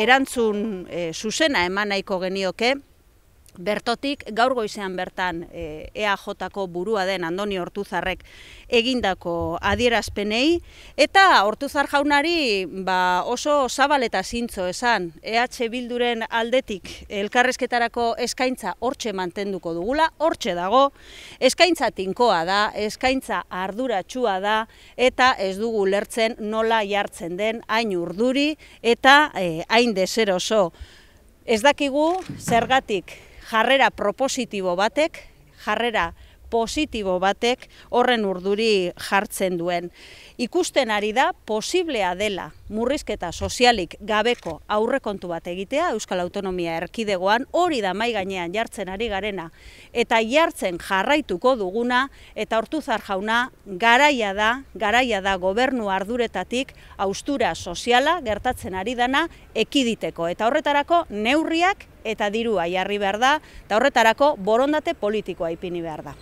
erantzun e, zuzena eman nahiko genioke, bertotik gaur goizean bertan EAJ-ko e burua den Andoni Hortuzarrek egindako adierazpenei eta Hortuzar jaunari ba, oso zabal eta zintzo esan EH Bilduren aldetik elkarrezketarako eskaintza hortxe mantenduko dugula, hortxe dago, eskaintza tinkoa da, eskaintza arduratsua da eta ez dugu lertzen nola jartzen den hain urduri eta e, hain dezer oso Ez dakigu, zergatik jarrera propositibo batek, jarrera positibo batek horren urduri jartzen duen. Ikusten ari da, posiblea dela murrizketa sozialik gabeko aurrekontu bat egitea, Euskal Autonomia erkidegoan, hori da gainean jartzen ari garena, eta jartzen jarraituko duguna, eta hortu zarjauna, garaia da, garaia da gobernu arduretatik austura soziala gertatzen ari dana ekiditeko. Eta horretarako neurriak eta dirua jarri behar da, eta horretarako borondate politikoa ipini behar da.